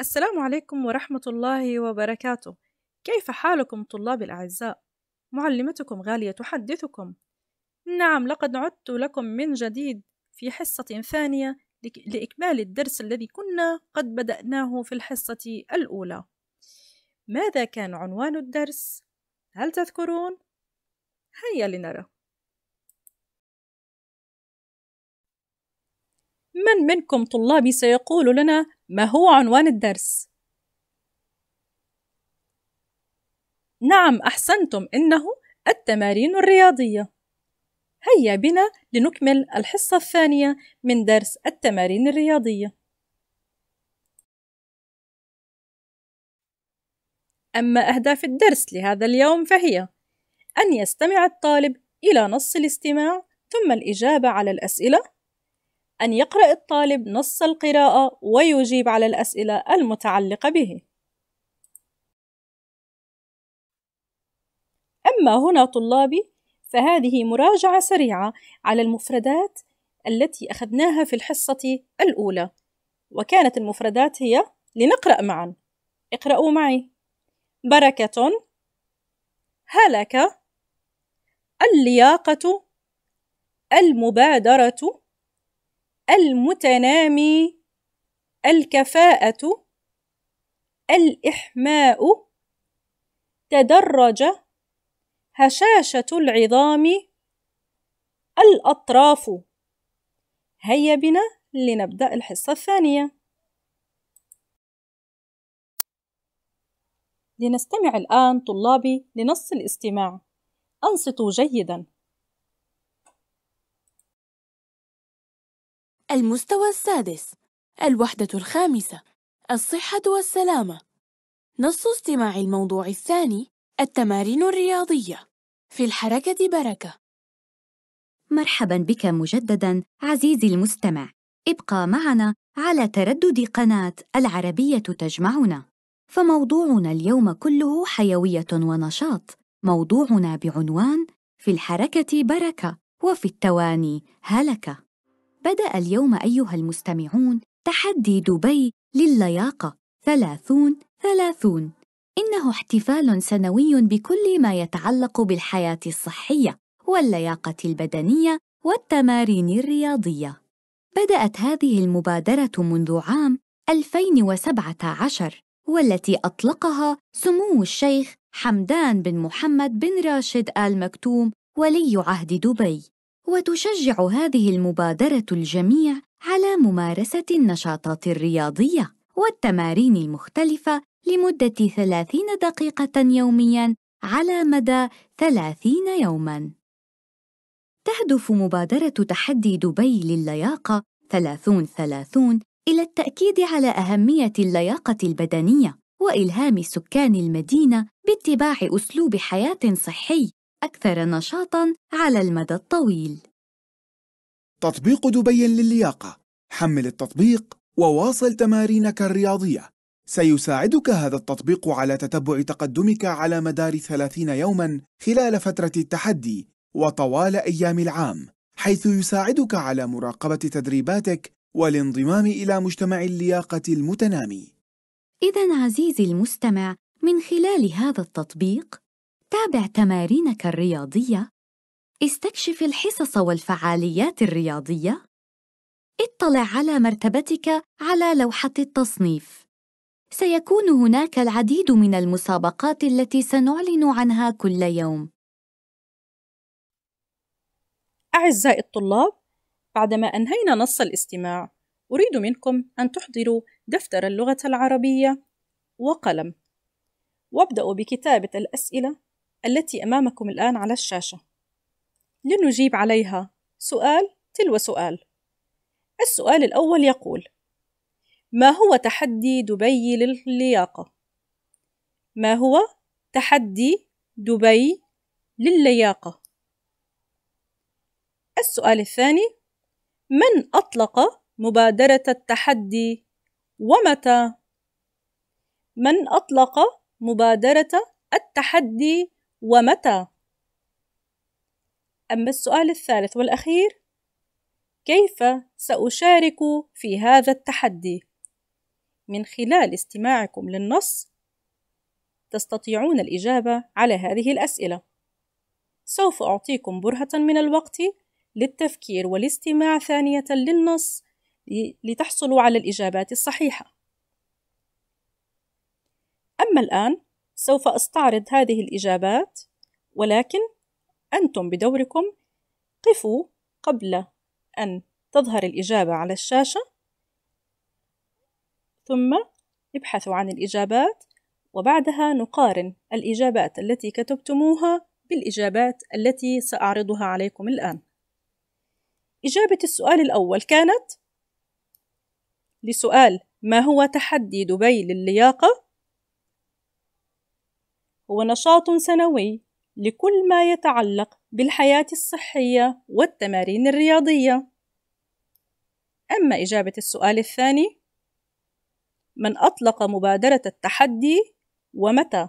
السلام عليكم ورحمة الله وبركاته كيف حالكم طلاب الأعزاء؟ معلمتكم غالية تحدثكم نعم لقد عدت لكم من جديد في حصة ثانية لإكمال الدرس الذي كنا قد بدأناه في الحصة الأولى ماذا كان عنوان الدرس؟ هل تذكرون؟ هيا لنرى من منكم طلابي سيقول لنا ما هو عنوان الدرس نعم احسنتم انه التمارين الرياضيه هيا بنا لنكمل الحصه الثانيه من درس التمارين الرياضيه اما اهداف الدرس لهذا اليوم فهي ان يستمع الطالب الى نص الاستماع ثم الاجابه على الاسئله أن يقرأ الطالب نص القراءة ويجيب على الأسئلة المتعلقة به. أما هنا طلابي فهذه مراجعة سريعة على المفردات التي أخذناها في الحصة الأولى، وكانت المفردات هي لنقرأ معا. اقرأوا معي: بركة، هلك، اللياقة، المبادرة، المتنامي الكفاءة الإحماء تدرج هشاشة العظام الأطراف هيا بنا لنبدأ الحصة الثانية لنستمع الآن طلابي لنص الاستماع أنصتوا جيداً المستوى السادس الوحدة الخامسة الصحة والسلامة نص استماع الموضوع الثاني التمارين الرياضية في الحركة بركة مرحبا بك مجددا عزيزي المستمع ابقى معنا على تردد قناة العربية تجمعنا فموضوعنا اليوم كله حيوية ونشاط موضوعنا بعنوان في الحركة بركة وفي التواني هلكة بدأ اليوم أيها المستمعون تحدي دبي للياقة ثلاثون ثلاثون إنه احتفال سنوي بكل ما يتعلق بالحياة الصحية واللياقة البدنية والتمارين الرياضية بدأت هذه المبادرة منذ عام 2017 والتي أطلقها سمو الشيخ حمدان بن محمد بن راشد آل مكتوم ولي عهد دبي وتشجع هذه المبادرة الجميع على ممارسة النشاطات الرياضية والتمارين المختلفة لمدة 30 دقيقة يومياً على مدى 30 يوماً. تهدف مبادرة تحدي دبي للياقة 30 30 إلى التأكيد على أهمية اللياقة البدنية وإلهام سكان المدينة باتباع أسلوب حياة صحي أكثر نشاطاً على المدى الطويل تطبيق دبي للياقة حمل التطبيق وواصل تمارينك الرياضية سيساعدك هذا التطبيق على تتبع تقدمك على مدار 30 يوماً خلال فترة التحدي وطوال أيام العام حيث يساعدك على مراقبة تدريباتك والانضمام إلى مجتمع اللياقة المتنامي إذا عزيزي المستمع من خلال هذا التطبيق تابع تمارينك الرياضية استكشف الحصص والفعاليات الرياضية اطلع على مرتبتك على لوحة التصنيف سيكون هناك العديد من المسابقات التي سنعلن عنها كل يوم أعزائي الطلاب بعدما أنهينا نص الاستماع أريد منكم أن تحضروا دفتر اللغة العربية وقلم وابدأوا بكتابة الأسئلة التي أمامكم الآن على الشاشة لنجيب عليها سؤال تلو سؤال السؤال الأول يقول ما هو تحدي دبي للياقة؟ ما هو تحدي دبي للياقة؟ السؤال الثاني من أطلق مبادرة التحدي ومتى؟ من أطلق مبادرة التحدي ومتى اما السؤال الثالث والاخير كيف ساشارك في هذا التحدي من خلال استماعكم للنص تستطيعون الاجابه على هذه الاسئله سوف اعطيكم برهه من الوقت للتفكير والاستماع ثانيه للنص لتحصلوا على الاجابات الصحيحه اما الان سوف أستعرض هذه الإجابات ولكن أنتم بدوركم قفوا قبل أن تظهر الإجابة على الشاشة ثم ابحثوا عن الإجابات وبعدها نقارن الإجابات التي كتبتموها بالإجابات التي سأعرضها عليكم الآن إجابة السؤال الأول كانت لسؤال ما هو تحدي دبي للياقة؟ هو نشاط سنوي لكل ما يتعلق بالحياة الصحية والتمارين الرياضية. أما إجابة السؤال الثاني: من أطلق مبادرة التحدي ومتى؟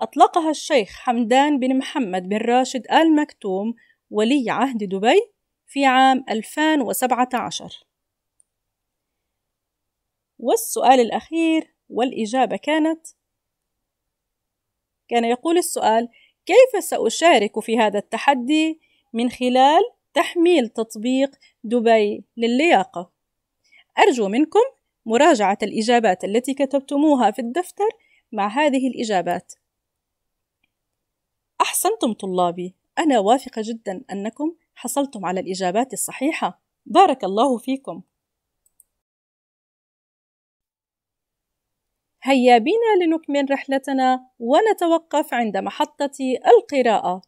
أطلقها الشيخ حمدان بن محمد بن راشد آل مكتوم ولي عهد دبي في عام 2017 والسؤال الأخير والإجابة كانت كان يقول السؤال كيف سأشارك في هذا التحدي من خلال تحميل تطبيق دبي للياقة أرجو منكم مراجعة الإجابات التي كتبتموها في الدفتر مع هذه الإجابات أحسنتم طلابي أنا واثقة جدا أنكم حصلتم على الإجابات الصحيحة بارك الله فيكم هيا بنا لنكمل رحلتنا ونتوقف عند محطة القراءة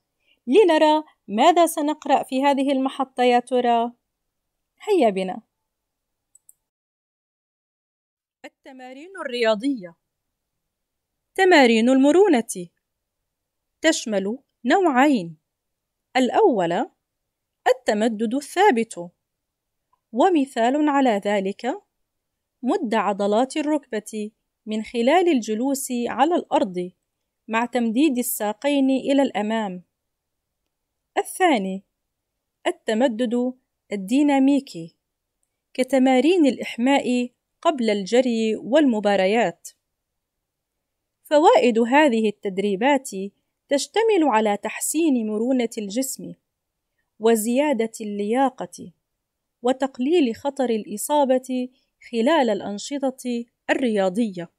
لنرى ماذا سنقرأ في هذه المحطة يا ترى؟ هيا بنا. التمارين الرياضية تمارين المرونة تشمل نوعين الأول التمدد الثابت ومثال على ذلك مد عضلات الركبة من خلال الجلوس على الأرض مع تمديد الساقين إلى الأمام. الثاني التمدد الديناميكي كتمارين الإحماء قبل الجري والمباريات. فوائد هذه التدريبات تشتمل على تحسين مرونة الجسم وزيادة اللياقة وتقليل خطر الإصابة خلال الأنشطة الرياضية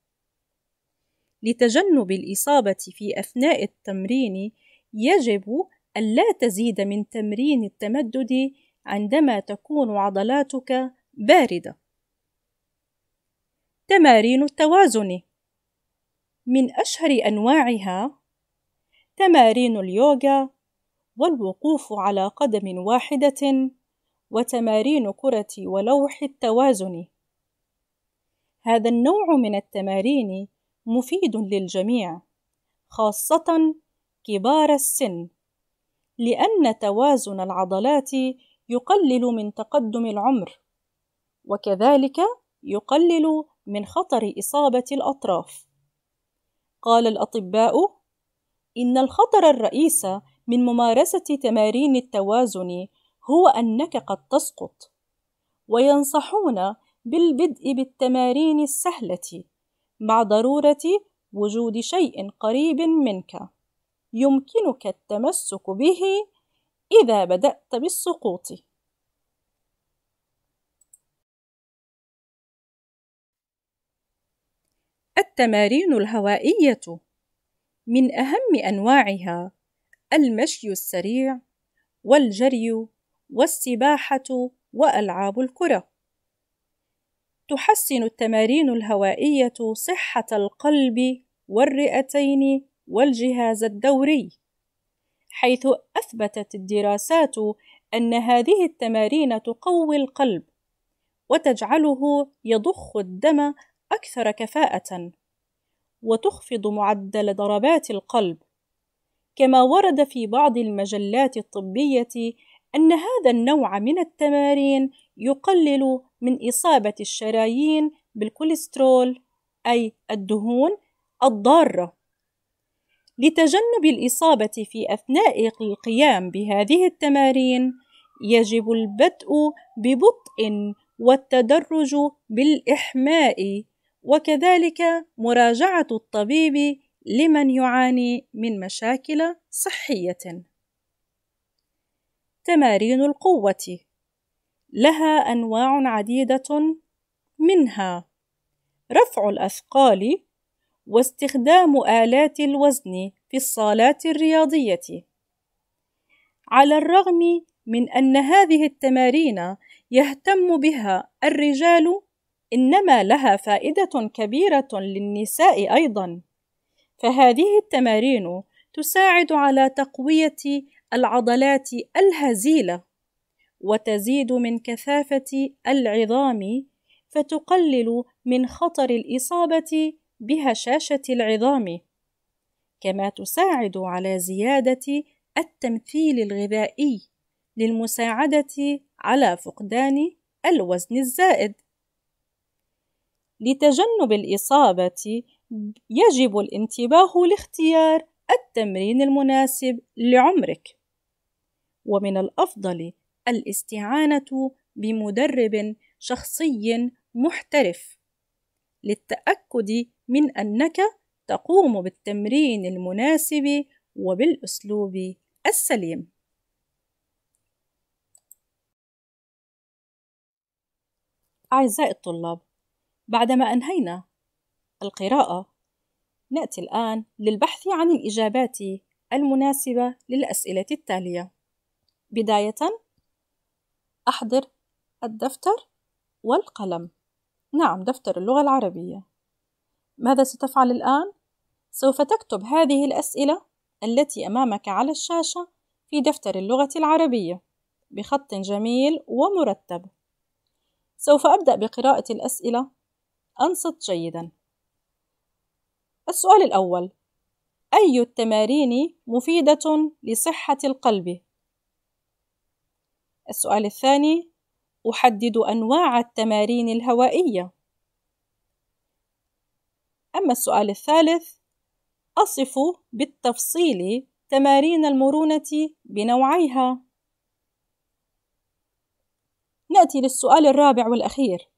لتجنب الإصابة في أثناء التمرين يجب ألا تزيد من تمرين التمدد عندما تكون عضلاتك باردة. تمارين التوازن من أشهر أنواعها تمارين اليوغا والوقوف على قدم واحدة وتمارين كرة ولوح التوازن. هذا النوع من التمارين مفيد للجميع خاصه كبار السن لان توازن العضلات يقلل من تقدم العمر وكذلك يقلل من خطر اصابه الاطراف قال الاطباء ان الخطر الرئيس من ممارسه تمارين التوازن هو انك قد تسقط وينصحون بالبدء بالتمارين السهله مع ضرورة وجود شيء قريب منك يمكنك التمسك به إذا بدأت بالسقوط التمارين الهوائية من أهم أنواعها المشي السريع والجري والسباحة وألعاب الكرة تحسن التمارين الهوائية صحة القلب والرئتين والجهاز الدوري، حيث أثبتت الدراسات أن هذه التمارين تقوي القلب، وتجعله يضخ الدم أكثر كفاءة، وتخفض معدل ضربات القلب، كما ورد في بعض المجلات الطبية أن هذا النوع من التمارين يقلل من إصابة الشرايين بالكوليسترول أي الدهون الضارة لتجنب الإصابة في أثناء القيام بهذه التمارين يجب البدء ببطء والتدرج بالإحماء وكذلك مراجعة الطبيب لمن يعاني من مشاكل صحية. تمارين القوة لها أنواع عديدة منها رفع الأثقال واستخدام آلات الوزن في الصالات الرياضية. على الرغم من أن هذه التمارين يهتم بها الرجال، إنما لها فائدة كبيرة للنساء أيضًا، فهذه التمارين تساعد على تقوية العضلات الهزيلة. وتزيد من كثافه العظام فتقلل من خطر الاصابه بهشاشه العظام كما تساعد على زياده التمثيل الغذائي للمساعده على فقدان الوزن الزائد لتجنب الاصابه يجب الانتباه لاختيار التمرين المناسب لعمرك ومن الافضل الاستعانة بمدرب شخصي محترف للتأكد من أنك تقوم بالتمرين المناسب وبالأسلوب السليم. أعزائي الطلاب، بعدما أنهينا القراءة، نأتي الآن للبحث عن الإجابات المناسبة للأسئلة التالية. بداية، أحضر الدفتر والقلم نعم دفتر اللغة العربية ماذا ستفعل الآن؟ سوف تكتب هذه الأسئلة التي أمامك على الشاشة في دفتر اللغة العربية بخط جميل ومرتب سوف أبدأ بقراءة الأسئلة أنصت جيدا السؤال الأول أي التمارين مفيدة لصحة القلب؟ السؤال الثاني أحدد أنواع التمارين الهوائية أما السؤال الثالث أصف بالتفصيل تمارين المرونة بنوعيها نأتي للسؤال الرابع والأخير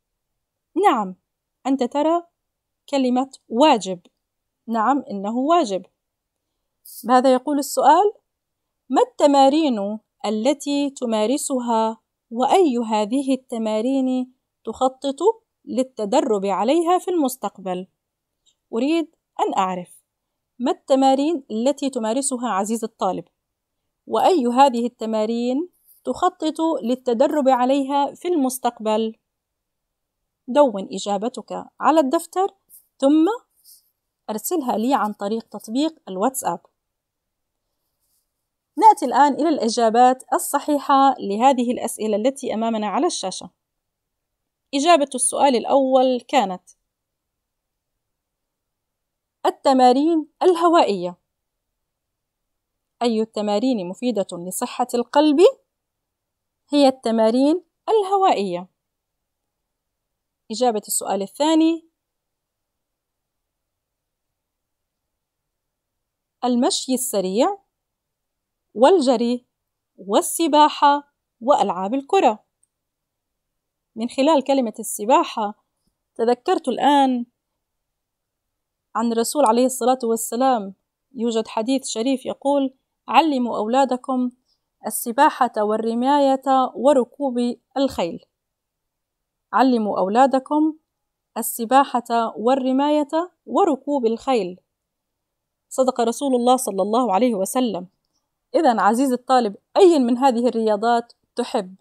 نعم أنت ترى كلمة واجب نعم إنه واجب ماذا يقول السؤال ما التمارين التي تمارسها واي هذه التمارين تخطط للتدرب عليها في المستقبل اريد ان اعرف ما التمارين التي تمارسها عزيز الطالب واي هذه التمارين تخطط للتدرب عليها في المستقبل دون اجابتك على الدفتر ثم ارسلها لي عن طريق تطبيق الواتساب نأتي الآن إلى الإجابات الصحيحة لهذه الأسئلة التي أمامنا على الشاشة إجابة السؤال الأول كانت التمارين الهوائية أي التمارين مفيدة لصحة القلب؟ هي التمارين الهوائية إجابة السؤال الثاني المشي السريع والجري والسباحة وألعاب الكرة من خلال كلمة السباحة تذكرت الآن عن الرسول عليه الصلاة والسلام يوجد حديث شريف يقول علموا أولادكم السباحة والرماية وركوب الخيل علموا أولادكم السباحة والرماية وركوب الخيل صدق رسول الله صلى الله عليه وسلم إذا عزيزي الطالب أي من هذه الرياضات تحب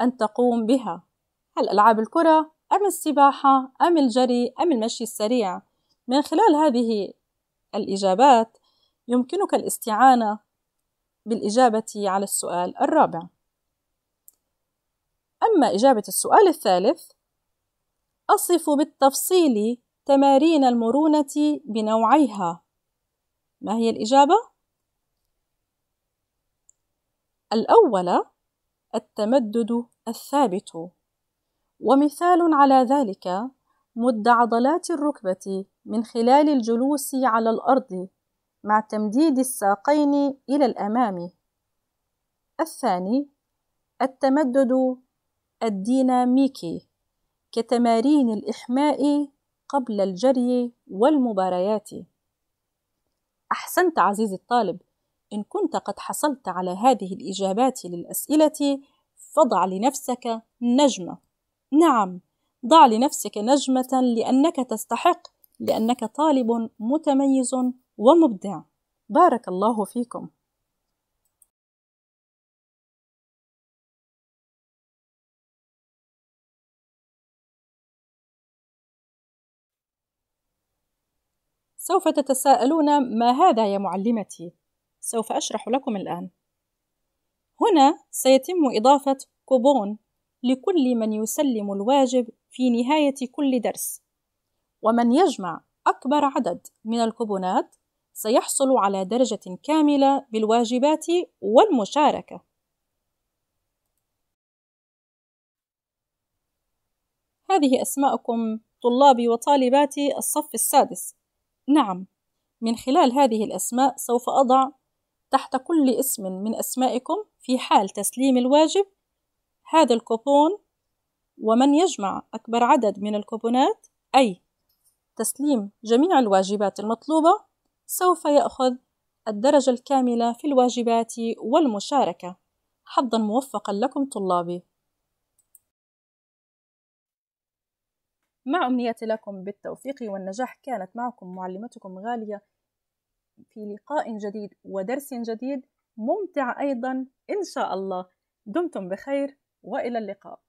أن تقوم بها؟ هل ألعاب الكرة أم السباحة أم الجري أم المشي السريع؟ من خلال هذه الإجابات يمكنك الاستعانة بالإجابة على السؤال الرابع. أما إجابة السؤال الثالث أصف بالتفصيل تمارين المرونة بنوعيها. ما هي الإجابة؟ الأول التمدد الثابت ومثال على ذلك مد عضلات الركبة من خلال الجلوس على الأرض مع تمديد الساقين إلى الأمام. الثاني التمدد الديناميكي كتمارين الإحماء قبل الجري والمباريات. أحسنت عزيزي الطالب. إن كنت قد حصلت على هذه الإجابات للأسئلة فضع لنفسك نجمة. نعم، ضع لنفسك نجمة لأنك تستحق، لأنك طالب متميز ومبدع. بارك الله فيكم. سوف تتساءلون ما هذا يا معلمتي سوف أشرح لكم الآن هنا سيتم إضافة كوبون لكل من يسلم الواجب في نهاية كل درس ومن يجمع أكبر عدد من الكوبونات سيحصل على درجة كاملة بالواجبات والمشاركة هذه أسماءكم طلابي وطالباتي الصف السادس نعم من خلال هذه الأسماء سوف أضع تحت كل اسم من أسمائكم في حال تسليم الواجب هذا الكوبون ومن يجمع أكبر عدد من الكوبونات أي تسليم جميع الواجبات المطلوبة سوف يأخذ الدرجة الكاملة في الواجبات والمشاركة حظا موفقا لكم طلابي مع أمنيتي لكم بالتوفيق والنجاح كانت معكم معلمتكم غالية في لقاء جديد ودرس جديد ممتع ايضا ان شاء الله دمتم بخير والى اللقاء